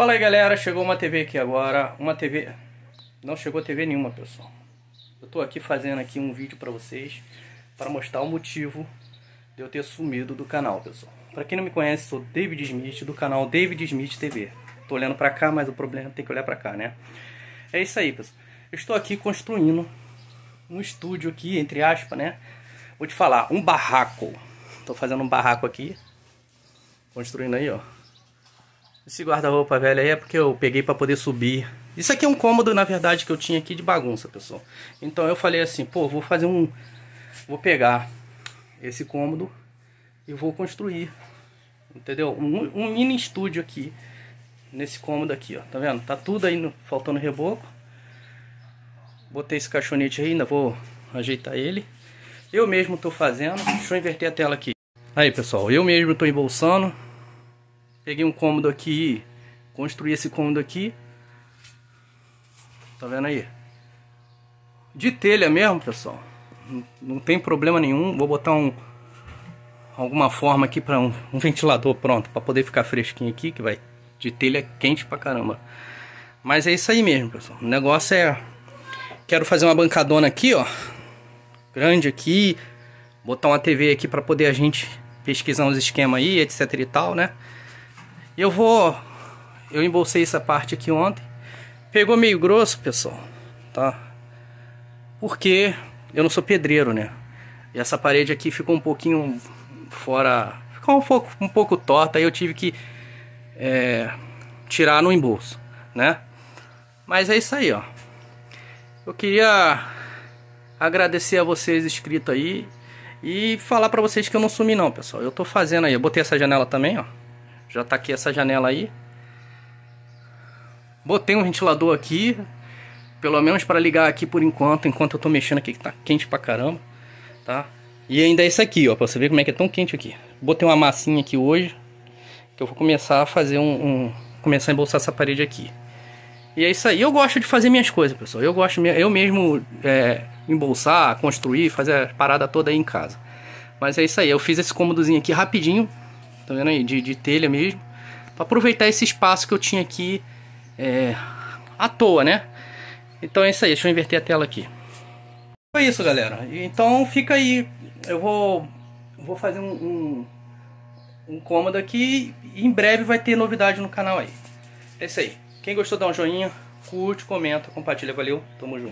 Fala aí galera, chegou uma TV aqui agora, uma TV, não chegou TV nenhuma pessoal. Eu tô aqui fazendo aqui um vídeo pra vocês, para mostrar o motivo de eu ter sumido do canal pessoal. Pra quem não me conhece, sou David Smith do canal David Smith TV. Tô olhando pra cá, mas o problema é tem que olhar pra cá né. É isso aí pessoal, eu estou aqui construindo um estúdio aqui, entre aspas né. Vou te falar, um barraco. Tô fazendo um barraco aqui, construindo aí ó. Esse guarda-roupa velho aí é porque eu peguei para poder subir. Isso aqui é um cômodo, na verdade, que eu tinha aqui de bagunça, pessoal. Então eu falei assim, pô, vou fazer um... Vou pegar esse cômodo e vou construir, entendeu? Um, um mini estúdio aqui, nesse cômodo aqui, ó. Tá vendo? Tá tudo aí no, faltando reboco. Botei esse caixonete aí, ainda vou ajeitar ele. Eu mesmo tô fazendo. Deixa eu inverter a tela aqui. Aí, pessoal, eu mesmo tô embolsando. Peguei um cômodo aqui, construí esse cômodo aqui. Tá vendo aí? De telha mesmo, pessoal. Não, tem problema nenhum. Vou botar um alguma forma aqui para um, um, ventilador pronto, para poder ficar fresquinho aqui, que vai de telha é quente pra caramba. Mas é isso aí mesmo, pessoal. O negócio é quero fazer uma bancadona aqui, ó. Grande aqui, botar uma TV aqui para poder a gente pesquisar uns esquemas aí, etc e tal, né? Eu vou... Eu embolsei essa parte aqui ontem. Pegou meio grosso, pessoal. Tá? Porque eu não sou pedreiro, né? E essa parede aqui ficou um pouquinho fora... Ficou um pouco, um pouco torta. Aí eu tive que... É, tirar no embolso, né? Mas é isso aí, ó. Eu queria agradecer a vocês inscritos aí e falar para vocês que eu não sumi não, pessoal. Eu tô fazendo aí, eu botei essa janela também, ó. Já tá aqui essa janela aí. Botei um ventilador aqui, pelo menos para ligar aqui por enquanto, enquanto eu tô mexendo aqui que tá quente pra caramba, tá? E ainda é esse isso aqui, ó, pra você ver como é que é tão quente aqui. Botei uma massinha aqui hoje, que eu vou começar a fazer um, um começar a embolsar essa parede aqui. E é isso aí, eu gosto de fazer minhas coisas, pessoal. Eu gosto, eu mesmo é, embolsar, construir, fazer a parada toda aí em casa. Mas é isso aí, eu fiz esse cômodozinho aqui rapidinho, tá vendo aí? De, de telha mesmo. Para aproveitar esse espaço que eu tinha aqui é, à toa, né? Então é isso aí, deixa eu inverter a tela aqui. Foi isso, galera. Então fica aí. Eu vou, vou fazer um, um, um cômodo aqui e em breve vai ter novidade no canal aí. É isso aí. Quem gostou, dá um joinha, curte, comenta, compartilha. Valeu, tamo junto.